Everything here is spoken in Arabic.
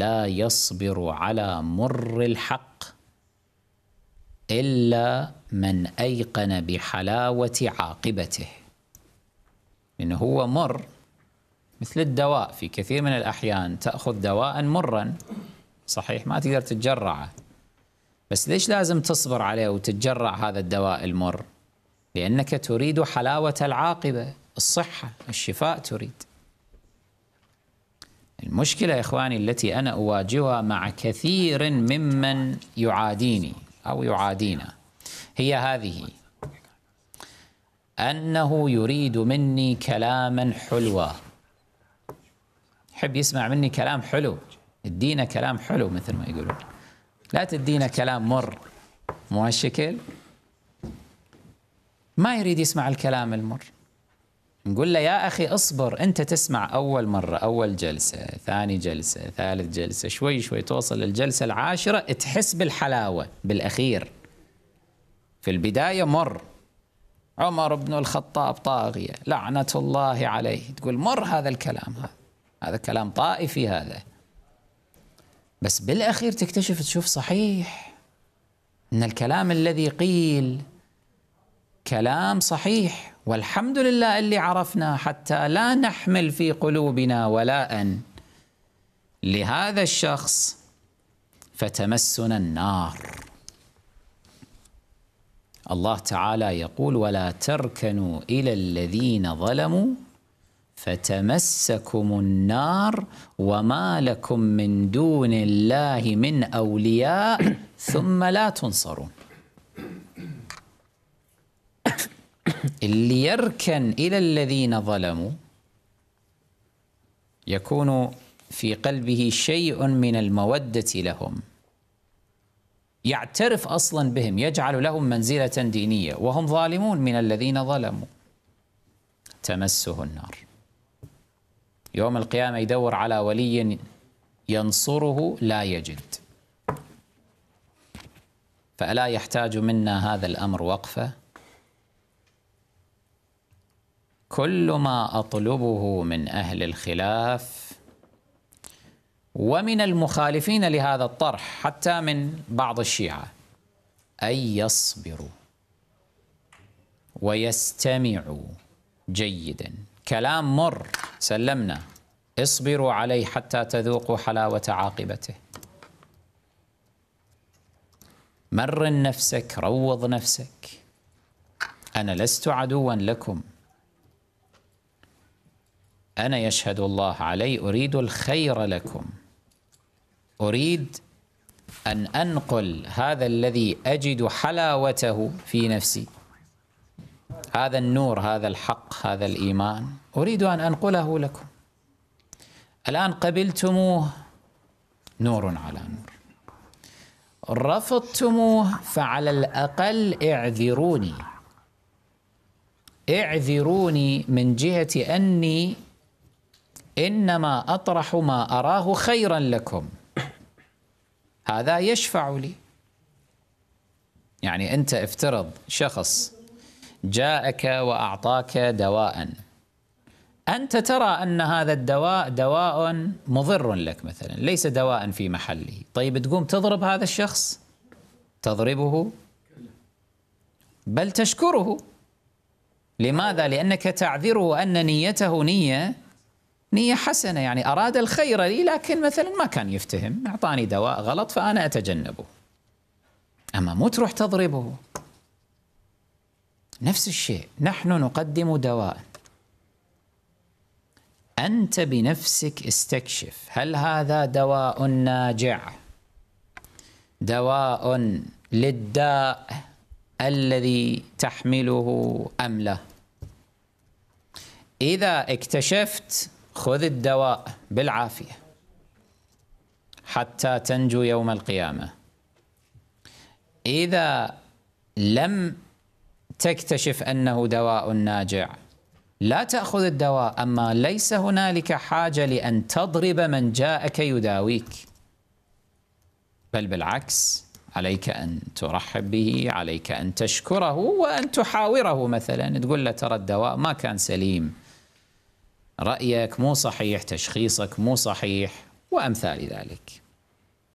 لا يصبر على مر الحق إلا من أيقن بحلاوة عاقبته انه هو مر مثل الدواء في كثير من الأحيان تأخذ دواء مرا صحيح ما تقدر تتجرعه بس ليش لازم تصبر عليه وتتجرع هذا الدواء المر لأنك تريد حلاوة العاقبة الصحة الشفاء تريد المشكلة يا إخواني التي أنا أواجهها مع كثير ممن يعاديني أو يعادينا هي هذه أنه يريد مني كلاما حلوا يحب يسمع مني كلام حلو ادينا كلام حلو مثل ما يقولون لا تدينا كلام مر مو هالشكل ما يريد يسمع الكلام المر نقول له يا أخي اصبر أنت تسمع أول مرة أول جلسة ثاني جلسة ثالث جلسة شوي شوي توصل للجلسة العاشرة تحس بالحلاوة بالأخير في البداية مر عمر بن الخطاب طاغية لعنة الله عليه تقول مر هذا الكلام هذا هذا كلام طائفي هذا بس بالأخير تكتشف تشوف صحيح أن الكلام الذي قيل كلام صحيح والحمد لله اللي عرفنا حتى لا نحمل في قلوبنا ولاء لهذا الشخص فتمسنا النار الله تعالى يقول ولا تركنوا الى الذين ظلموا فتمسكم النار وما لكم من دون الله من اولياء ثم لا تنصرون اللي يركن إلى الذين ظلموا يكون في قلبه شيء من المودة لهم يعترف أصلا بهم يجعل لهم منزلة دينية وهم ظالمون من الذين ظلموا تمسه النار يوم القيامة يدور على ولي ينصره لا يجد فألا يحتاج منا هذا الأمر وقفة كل ما أطلبه من أهل الخلاف ومن المخالفين لهذا الطرح حتى من بعض الشيعة أن يصبروا ويستمعوا جيدا كلام مر سلمنا اصبروا عليه حتى تذوقوا حلاوة عاقبته مرن نفسك روض نفسك أنا لست عدوا لكم أنا يشهد الله علي أريد الخير لكم أريد أن أنقل هذا الذي أجد حلاوته في نفسي هذا النور هذا الحق هذا الإيمان أريد أن أنقله لكم الآن قبلتموه نور على نور رفضتموه فعلى الأقل اعذروني اعذروني من جهة أني إنما أطرح ما أراه خيرا لكم هذا يشفع لي يعني أنت افترض شخص جاءك وأعطاك دواء أنت ترى أن هذا الدواء دواء مضر لك مثلا ليس دواء في محله طيب تقوم تضرب هذا الشخص تضربه بل تشكره لماذا؟ لأنك تعذره أن نيته نية نية حسنة يعني أراد الخير لي لكن مثلا ما كان يفتهم أعطاني دواء غلط فأنا أتجنبه أما مو تروح تضربه نفس الشيء نحن نقدم دواء أنت بنفسك استكشف هل هذا دواء ناجع دواء للداء الذي تحمله أم لا إذا اكتشفت خذ الدواء بالعافيه حتى تنجو يوم القيامه اذا لم تكتشف انه دواء ناجع لا تاخذ الدواء اما ليس هنالك حاجه لان تضرب من جاءك يداويك بل بالعكس عليك ان ترحب به عليك ان تشكره وان تحاوره مثلا تقول له ترى الدواء ما كان سليم رايك مو صحيح تشخيصك مو صحيح وامثال ذلك